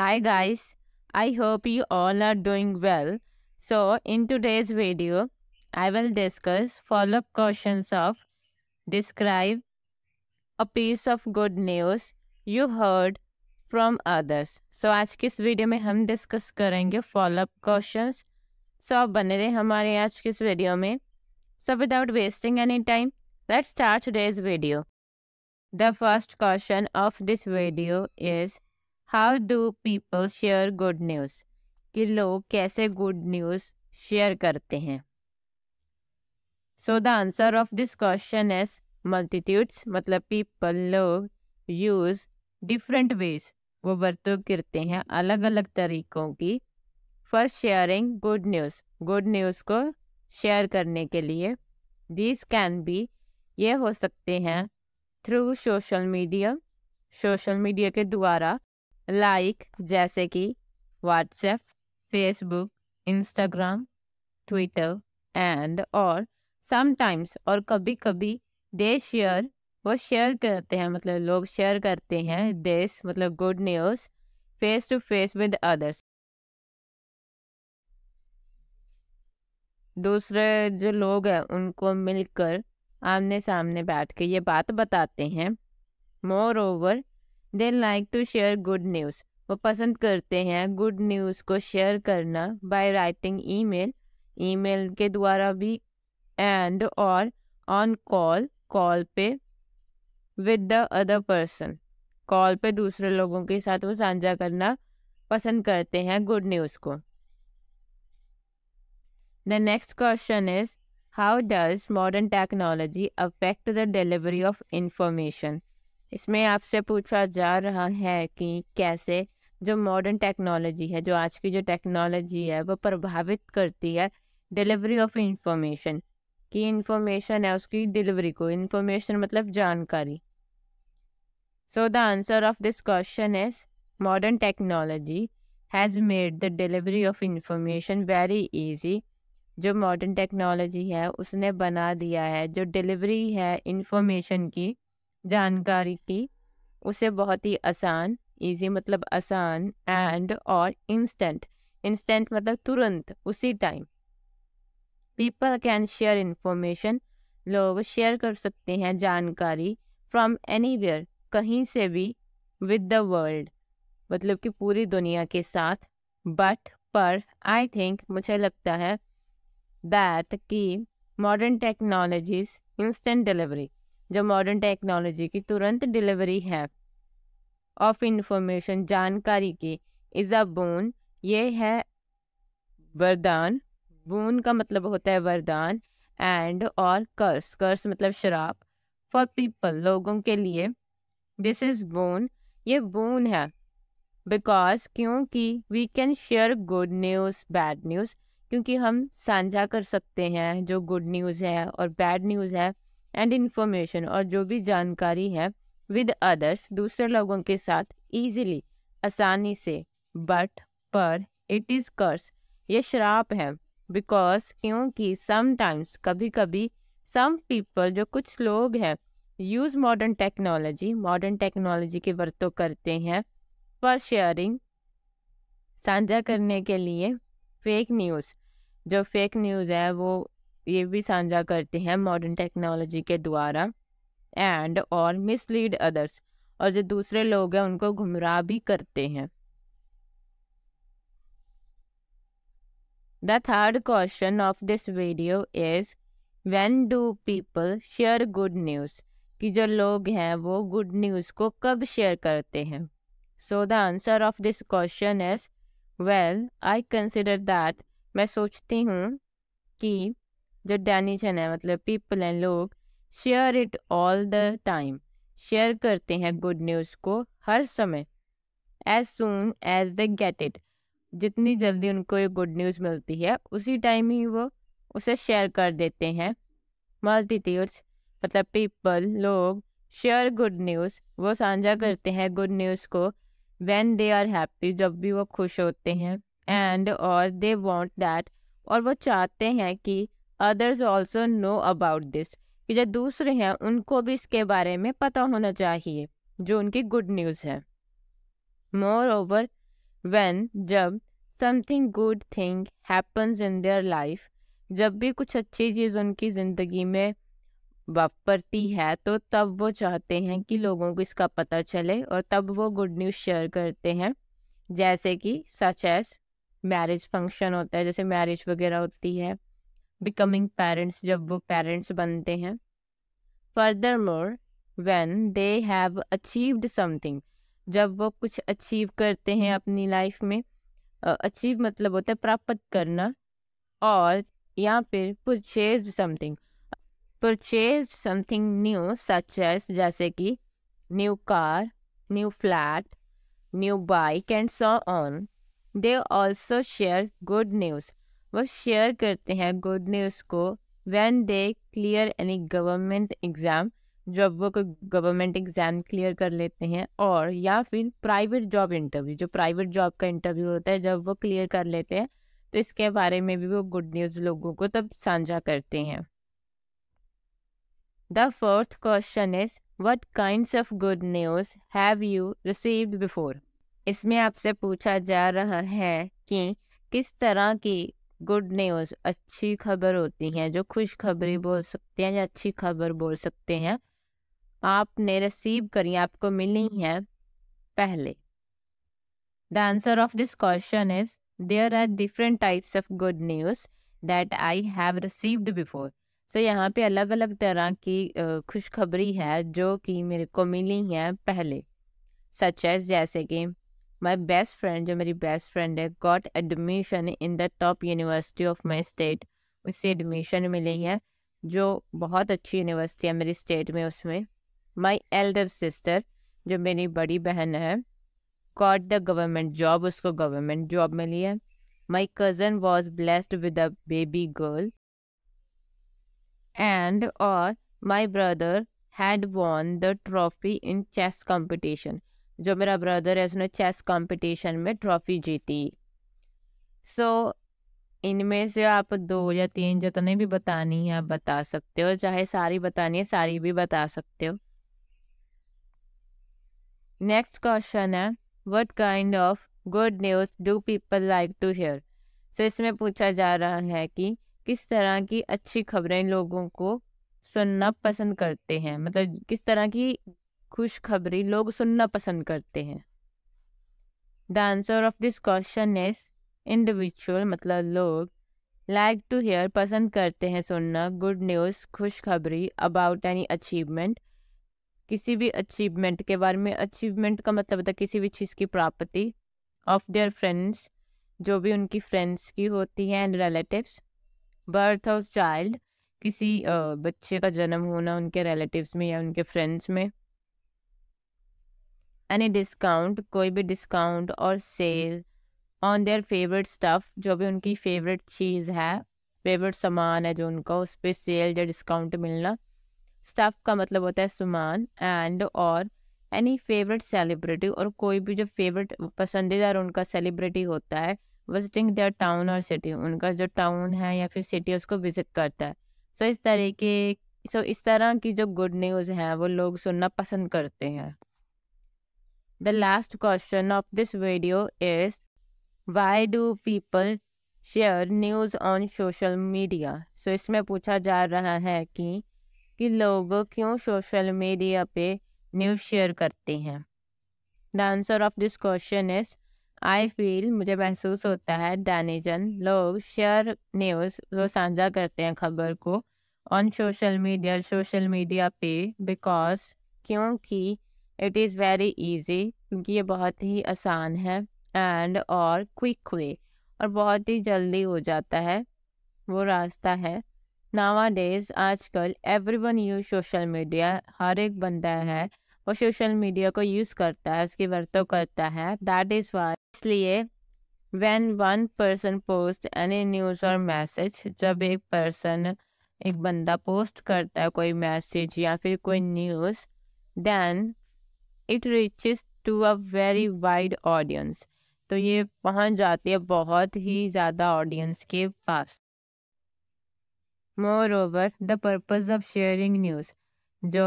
Hi guys, I hope you all are doing well. So in today's video, I will discuss follow-up questions of describe a piece of good news you heard from others. So आज के इस video में हम discuss करेंगे follow-up questions. So आप बने रहे हमारे आज के इस वीडियो में. So without wasting any time, let's start today's video. The first question of this video is how do people share good news कि लोग कैसे गुड न्यूज़ शेयर करते हैं so the answer of this question is multitudes मतलब people लोग use different ways वो बरतों करते हैं अलग अलग तरीकों की for sharing good news good news को शेयर करने के लिए दिस कैन बी ये हो सकते हैं through social media social media के द्वारा लाइक जैसे कि WhatsApp Facebook Instagram Twitter and और समटाइम्स और कभी कभी दे शेयर वो शेयर करते हैं मतलब लोग शेयर करते हैं दिस मतलब good news face to face with others दूसरे जो लोग हैं उनको मिलकर आमने सामने बैठ के ये बात बताते हैं moreover they like to share good news वो पसंद करते हैं गुड न्यूज़ को शेयर करना बाय राइटिंग ईमेल ईमेल के द्वारा भी एंड और ऑन कॉल कॉल पे with the other person call पे दूसरे लोगों के साथ वो साझा करना पसंद करते हैं गुड न्यूज़ को the next question is how does modern technology affect the delivery of information इसमें आपसे पूछा जा रहा है कि कैसे जो मॉडर्न टेक्नोलॉजी है जो आज की जो टेक्नोलॉजी है वो प्रभावित करती है डिलीवरी ऑफ इंफॉर्मेशन की इंफॉर्मेशन है उसकी डिलीवरी को इंफॉर्मेशन मतलब जानकारी so the answer of this question is modern technology has made the delivery of information very easy जो मॉडर्न टेक्नोलॉजी है उसने बना दिया है जो डिलीवरी है इंफॉर्मेशन की जानकारी की उसे बहुत ही आसान इजी मतलब आसान एंड और इंस्टेंट इंस्टेंट मतलब तुरंत उसी time people can share information लोग शेयर कर सकते हैं जानकारी फ्रॉम एनीवेयर कहीं से भी विद द वर्ल्ड मतलब कि पूरी दुनिया के साथ बट पर आई थिंक मुझे लगता है दैट कि मॉडर्न टेक्नोलॉजीज इंस्टेंट डिलीवरी जो मॉडर्न टेक्नोलॉजी की तुरंत डिलीवरी है ऑफ इंफॉर्मेशन जानकारी की इज़ अ बोन ये है वरदान बोन का मतलब होता है वरदान एंड और कर्स कर्स मतलब शराब फॉर पीपल लोगों के लिए दिस इज़ बोन ये बोन है बिकॉज क्योंकि we can share good news bad news क्योंकि हम साझा कर सकते हैं जो गुड न्यूज़ है और बैड न्यूज़ है एंड इंफॉर्मेशन और जो भी जानकारी है विद अदर्स दूसरे लोगों के साथ ईजिली आसानी से बट पर इट इज़ कर्स ये श्राप है बिकॉज क्योंकि समटाइम्स कभी कभी सम पीपल जो कुछ लोग हैं use modern technology modern technology के वर्तों करते हैं फॉर शेयरिंग साझा करने के लिए फेक न्यूज़ जो फेक न्यूज़ है वो ये भी साझा करते हैं मॉडर्न टेक्नोलॉजी के द्वारा एंड और मिसलीड अदर्स और जो दूसरे लोग हैं उनको गुमराह भी करते हैं The third question of this video is when do people share good news? कि जो लोग हैं वो गुड न्यूज़ को कब शेयर करते हैं so the answer of this question is well I consider that मैं सोचती हूँ कि जो डेनिशन है मतलब पीपल हैं लोग share it all the time share करते हैं गुड न्यूज़ को हर समय as soon as they get it जितनी जल्दी उनको ये गुड न्यूज़ मिलती है उसी टाइम ही वो उसे शेयर कर देते हैं मल्टीट्यूड्स मतलब पीपल लोग शेयर गुड न्यूज़ वो साझा हम्म। करते हैं गुड न्यूज़ को वैन दे आर हैप्पी जब भी वो खुश होते हैं एंड और दे वॉन्ट दैट और वो चाहते हैं कि others also know about this कि जो दूसरे हैं उनको भी इसके बारे में पता होना चाहिए जो उनकी गुड न्यूज़ है मोर ओवर वेन जब something good thing happens in their life जब भी कुछ अच्छी चीज़ उनकी ज़िंदगी में वापरती है तो तब वो चाहते हैं कि लोगों को इसका पता चले और तब वो गुड न्यूज़ शेयर करते हैं जैसे कि सच एज मैरिज फंक्शन होता है जैसे मैरिज वगैरह होती है बिकमिंग पेरेंट्स जब वो पेरेंट्स बनते हैं furthermore when they have achieved something जब वो कुछ अचीव करते हैं अपनी लाइफ में अचीव uh, मतलब होता है प्राप्त करना और या फिर purchase something purchase something new such as जैसे कि new car new flat new bike and so on they also share good news वो शेयर करते हैं गुड न्यूज़ को when they clear any government exam जब वो कोई गवर्नमेंट एग्ज़ाम क्लियर कर लेते हैं और या फिर प्राइवेट जॉब इंटरव्यू जो प्राइवेट जॉब का इंटरव्यू होता है जब वो क्लियर कर लेते हैं तो इसके बारे में भी वो गुड न्यूज़ लोगों को तब साझा करते हैं the fourth question is what kind of good news have you received before इसमें आपसे पूछा जा रहा है कि किस तरह की गुड न्यूज़ अच्छी खबर होती हैं जो खुशखबरी हम्म। बोल सकते हैं या अच्छी खबर बोल सकते हैं आपने रिसीव करी आपको मिली हैं पहले the answer of this question is there are different types of good news that I have received before so यहाँ पे अलग अलग तरह की खुशखबरी है जो कि मेरे को मिली है पहले सच एज जैसे कि माई बेस्ट फ्रेंड जो मेरी बेस्ट फ्रेंड है got admission in the top university of my state उससे एडमिशन मिली है जो बहुत अच्छी यूनिवर्सिटी है मेरी स्टेट में उसमें माई एल्डर सिस्टर जो मेरी बड़ी बहन है गॉट द गवर्नमेंट जॉब उसको गवर्नमेंट जॉब मिली है my cousin was blessed with a baby girl and और my brother had won the trophy in chess competition जो मेरा ब्रदर है उसने चेस कंपटीशन में ट्रॉफी जीती सो so, इनमें से आप दो या तीन जितने भी बतानी है आप बता सकते हो चाहे सारी बतानी है सारी भी बता सकते हो नेक्स्ट क्वेश्चन है what kind of good news do people like to hear so इसमें पूछा जा रहा है कि किस तरह की अच्छी खबरें लोगों को सुनना पसंद करते हैं मतलब किस तरह की खुशखबरी लोग सुनना पसंद करते हैं the answer of this question is individual मतलब लोग लाइक टू हेयर पसंद करते हैं सुनना गुड न्यूज़ खुशखबरी अबाउट एनी अचीवमेंट किसी भी अचीवमेंट के बारे में अचीवमेंट का मतलब होता है किसी भी चीज़ की प्राप्ति ऑफ देयर फ्रेंड्स जो भी उनकी फ्रेंड्स की होती है and relatives birth of child किसी बच्चे का जन्म होना उनके रिलेटिव्स में या उनके फ्रेंड्स में एनी डिस्काउंट कोई भी डिस्काउंट और sale on their favourite stuff जो भी उनकी फेवरेट चीज़ है फेवरेट सामान है जो उनका उस पर सेल या डिस्काउंट मिलना स्टफ़ का मतलब होता है सामान एंड और एनी फेवरेट सेलिब्रिटी और कोई भी जो फेवरेट पसंदीदा उनका सेलिब्रिटी होता है विजिटिंग देयर टाउन और सिटी उनका जो टाउन है या फिर सिटी उसको विज़िट करता है सो so, इस तरीके सो so, इस तरह की जो गुड न्यूज़ हैं वो लोग सुनना पसंद करते हैं The last question of this video is why do people share news on social media so इसमें पूछा जा रहा है कि कि लोग क्यों सोशल मीडिया पे न्यूज़ शेयर करते हैं the answer of this question is I feel मुझे महसूस होता है डैनिजन लोग शेयर न्यूज़ वो साझा करते हैं खबर को on social media social media पे बिकॉज क्योंकि इट इज़ वेरी ईजी क्योंकि ये बहुत ही आसान है एंड और क्विक वे और बहुत ही जल्दी हो जाता है वो रास्ता है नावा डेज आजकल everyone use social media हर एक बंदा है वो सोशल मीडिया को यूज़ करता है उसकी वर्तों करता है दैट इज़ वाई इसलिए when one person post any news और मैसेज जब एक पर्सन एक बंदा पोस्ट करता है कोई मैसेज या फिर कोई news then it reaches to a very hmm. Wide audience तो ये पहुंच जाती है बहुत ही ज़्यादा ऑडियंस के पास moreover the purpose of sharing news जो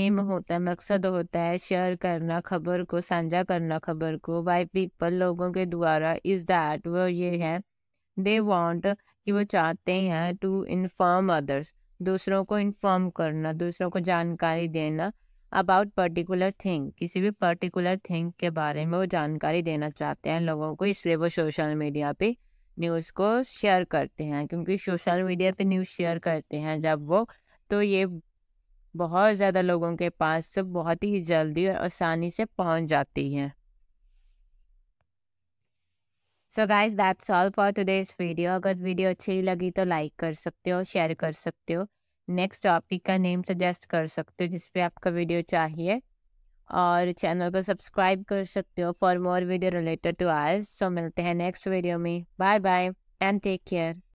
एम होता है मकसद होता है शेयर करना खबर को साझा करना खबर को बाई पीपल लोगों के द्वारा इज़ दैट वो ये है दे वॉन्ट कि वो चाहते हैं टू इन्फॉर्म अदर्स दूसरों को इन्फॉर्म करना दूसरों को जानकारी देना अबाउट पर्टिकुलर थिंग किसी भी पर्टिकुलर थिंग के बारे में वो जानकारी देना चाहते हैं लोगों को इसलिए वो सोशल मीडिया पे न्यूज़ को शेयर करते हैं क्योंकि सोशल मीडिया पे न्यूज़ शेयर करते हैं जब वो तो ये बहुत ज़्यादा लोगों के पास बहुत ही जल्दी और आसानी से पहुंच जाती है so guys that's all for today's video अगर वीडियो अच्छी लगी तो लाइक कर सकते हो शेयर कर सकते हो नेक्स्ट टॉपिक का नेम सजेस्ट कर सकते हो जिस पे आपका वीडियो चाहिए और चैनल को सब्सक्राइब कर सकते हो for more video related to ours so मिलते हैं नेक्स्ट वीडियो में bye bye and take care